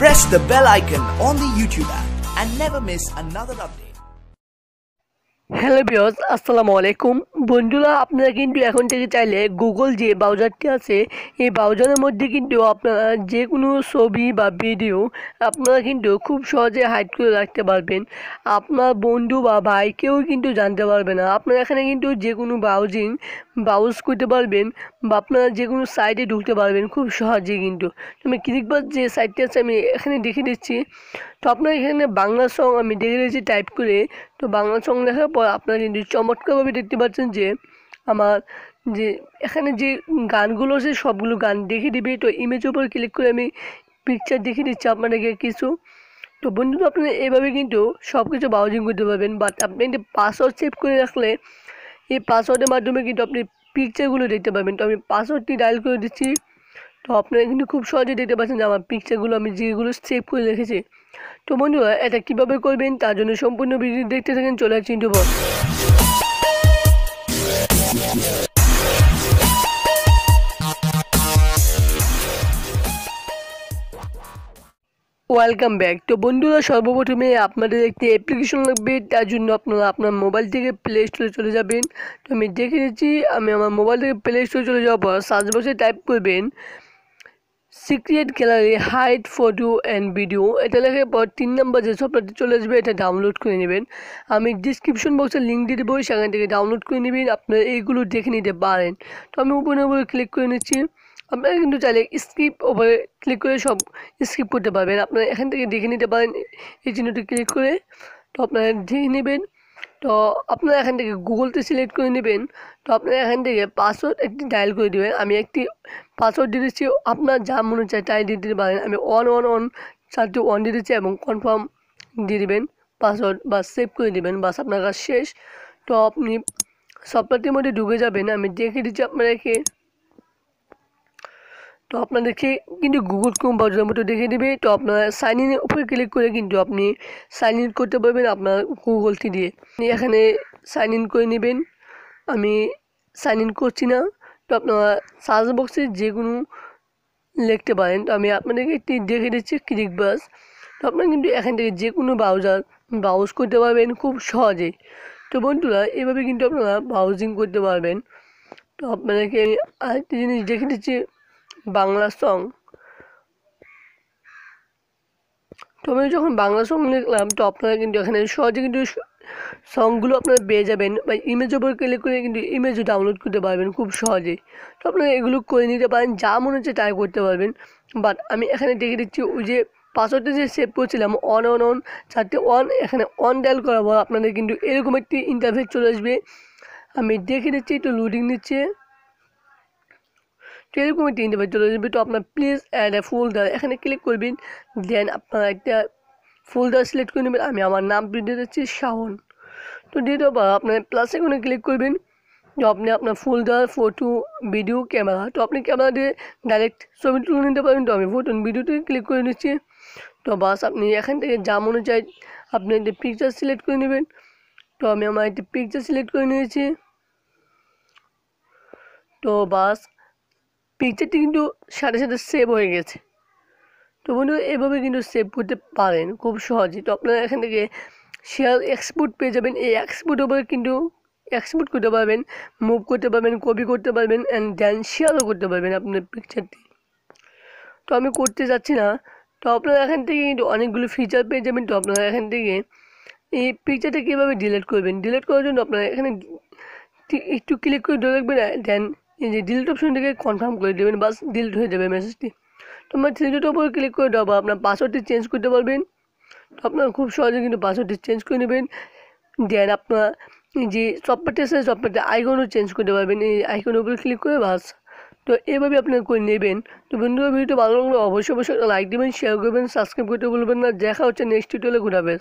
Press the bell icon on the YouTube app and never miss another update. Hello বিয়স আসসালামু আলাইকুম বন্ধুরা আপনারা কিন্তু এখন থেকে চাইলে গুগল যে ব্রাউজারটি আছে এই ব্রাউজারের মধ্যে কিন্তু আপনারা যে কোনো ছবি বা ভিডিও আপনারা কিন্তু খুব সহজে হাইড করে রাখতে পারবেন আপনার বন্ধু বা ভাই কেউ কিন্তু জানতে পারবে না আপনারা এখানে কিন্তু যে কোনো ব্রাউজিং ব্রাউজ করতে পারবেন বা আপনারা যে কোনো সাইটে ঢুকতে পারবেন খুব সহজে কিন্তু আমি ক্লিকবার যে সাইটটি আছে আমি এখানে দেখে দিচ্ছি তো আপনার এখানে বাংলা সং আমি দেখে দিচ্ছি টাইপ করে তো বাংলা সং দেখার পর আপনারা কিন্তু চমৎকারভাবে দেখতে পাচ্ছেন যে আমার যে এখানে যে গানগুলো আছে সবগুলো গান দেখে দিবে তো ইমেজের উপর ক্লিক করে আমি পিকচার দেখে দিচ্ছি আপনাদেরকে কিছু তো বন্ধুরা আপনি এভাবে কিন্তু সব কিছু ব্রাউজিং করতে পারবেন বাট আপনি পাসওয়ার্ড সেভ করে রাখলে এই পাসওয়ার্ডের মাধ্যমে কিন্তু আপনি পিকচারগুলো দেখতে পাবেন তো আমি পাসওয়ার্ডটি ডায়াল করে দিচ্ছি তো আপনারা কিন্তু খুব সহজে দেখতে পাচ্ছেন যে আমার পিকচারগুলো আমি যেগুলো সেভ করে রেখেছি তো বন্ধুরা এটা কীভাবে করবেন তার জন্য সম্পূর্ণ ভিডিও দেখতে থাকেন চলে আসছি ইন্টুবক্স ওয়েলকাম ব্যাক তো বন্ধুরা সর্বপ্রথমে আপনাদের একটি অ্যাপ্লিকেশন লাগবে তার জন্য আপনারা আপনার মোবাইল থেকে প্লে স্টোরে চলে যাবেন তো আমি দেখে নিচ্ছি আমি আমার মোবাইল থেকে প্লে স্টোরে চলে যাওয়ার পর সার্চ বক্সে টাইপ করবেন secret gallery hide photo and video এটা লেখার পর তিন নম্বর যে সফটওয়্যারটি চলে আসবে এটা ডাউনলোড করে নেবেন আমি ডিসক্রিপশন বক্সে লিঙ্ক দিয়ে দেবো সেখান থেকে ডাউনলোড করে নেবেন আপনারা এইগুলো দেখে নিতে পারেন তো আমি উপরে উপরে ক্লিক করে নিচ্ছি আপনারা কিন্তু চাইলে স্কিপ ওভারে ক্লিক করে সব স্কিপ করতে পারবেন আপনারা এখান থেকে দেখে নিতে পারেন এই চিহ্নটি ক্লিক করে তো আপনারা দেখে নেবেন তো আপনারা এখান থেকে গুগলতে সিলেক্ট করে নেবেন তো আপনারা এখান থেকে পাসওয়ার্ড একটি ডায়াল করে দেবেন আমি একটি পাসওয়ার্ড দিতেছি আপনার যা মনে চায় তাই দিয়ে দিতে পারেন আমি অন অন অন চারটি অন দিয়ে দিচ্ছি এবং কনফার্ম দিয়ে দেবেন পাসওয়ার্ড বা সেভ করে দেবেন বাস আপনার কাজ শেষ তো আপনি সফটওয়্যারটির মধ্যে ঢুকে যাবেন আমি দেখে দিচ্ছি আপনারা তো আপনাদেরকে কিন্তু গুগল ক্রোম ব্রাউজার মতো দেখে দেবে তো আপনারা সাইন ইনের উপরে ক্লিক করে কিন্তু আপনি সাইন ইন করতে পারবেন আপনার গুগলটি দিয়ে এখানে সাইন ইন করে নেবেন আমি সাইন ইন করছি না তো আপনারা সার্চ বক্সে যে কোনো লিখতে পারেন তো আমি আপনাদেরকে একটি দেখে দিচ্ছি ক্লিক বাস তো আপনারা কিন্তু এখান থেকে যে কোনো ব্রাউজার ব্রাউজ করতে পারবেন খুব সহজে তো বন্ধুরা এভাবে কিন্তু আপনারা ব্রাউজিং করতে পারবেন তো আপনাদেরকে আরেকটি জিনিস দেখে দিচ্ছি বাংলা সং তো আমি যখন বাংলা সং লিখলাম তো আপনারা কিন্তু এখানে সহজে কিন্তু সংগুলো আপনারা পেয়ে যাবেন বা ইমেজ ওপর ক্লিক করে কিন্তু ইমেজও ডাউনলোড করতে পারবেন খুব সহজে তো আপনারা এগুলো করে নিতে পারেন যা মনে হচ্ছে তাই করতে পারবেন বাট আমি এখানে দেখে দিচ্ছি ওই যে পাসওয়ার্ডটা যে সেভ করছিলাম অন অন অন চারটে অন এখানে অন ডাইল করার পর আপনাদের কিন্তু এরকম একটি ইন্টারফেস চলে আসবে আমি দেখে দিচ্ছি একটু লুডিং নিচ্ছে এরকম একটি ইন্টারভিউ চলে আসবে তো আপনার প্লিজ অ্যাড এ ফোল্ডার এখানে ক্লিক করবেন দেন আপনার একটা ফোল্ডার সিলেক্ট করে নেবেন আমি আমার নাম দিতে দিচ্ছি শাওন তো দিয়ে দেওয়ার আপনার প্লাস এখানে ক্লিক করবেন তো আপনি আপনার ফোল্ডার ফটো ভিডিও ক্যামেরা তো আপনি ক্যামেরা দিয়ে ডাইরেক্ট ছবি তুলে নিতে পারেন তো আমি ফটো ভিডিওতে ক্লিক করে নিচ্ছি তো বাস আপনি এখান থেকে যা মনে চাই আপনি একটা পিকচার সিলেক্ট করে নেবেন তো আমি আমার একটি পিকচার সিলেক্ট করে নিয়েছি তো বাস পিকচারটি কিন্তু সাথে সাথে সেভ হয়ে গেছে তো বন্ধু এভাবে কিন্তু সেভ করতে পারেন খুব সহজে তো আপনারা এখান থেকে শেয়ার এক্সপোর্ট পেয়ে যাবেন এই এক্সপোর্ট ওপরে কিন্তু এক্সপোর্ট করতে পারবেন মুভ করতে পারবেন কপি করতে পারবেন অ্যান্ড দেন শেয়ারও করতে পারবেন আপনার পিকচারটি তো আমি করতে যাচ্ছি না তো আপনারা এখান থেকে কিন্তু অনেকগুলো ফিচার পেয়ে যাবেন তো আপনারা এখান থেকে এই পিকচারটা কীভাবে ডিলিট করবেন ডিলিট করার জন্য আপনারা এখানে একটু ক্লিক করে ধরে রাখবেন দেন যে ডিলিট অপশনটিকে কনফার্ম করে দেবেন বাস ডিলিট হয়ে যাবে মেসেজটি তো আমার থ্রি ডটের উপর ক্লিক করে দেওয়া আপনার পাসওয়ার্ডটি চেঞ্জ করতে পারবেন তো আপনার খুব সহজে কিন্তু পাসওয়ার্ডটি চেঞ্জ করে নেবেন দেন আপনার যে সফটওয়্যারটি আছে সফটওয়্যারটি আইকনও চেঞ্জ করতে পারবেন এই আইকনের উপরে ক্লিক করে বাস তো এভাবে আপনার করে নেবেন তো বন্ধুরা ভিডিওটি ভালো লাগলে অবশ্যই অবশ্যই লাইক দেবেন শেয়ার করবেন সাবস্ক্রাইব করতে বলবেন না দেখা হচ্ছে নেক্সট টিউটোরিয়ালে ঘুরাবেশ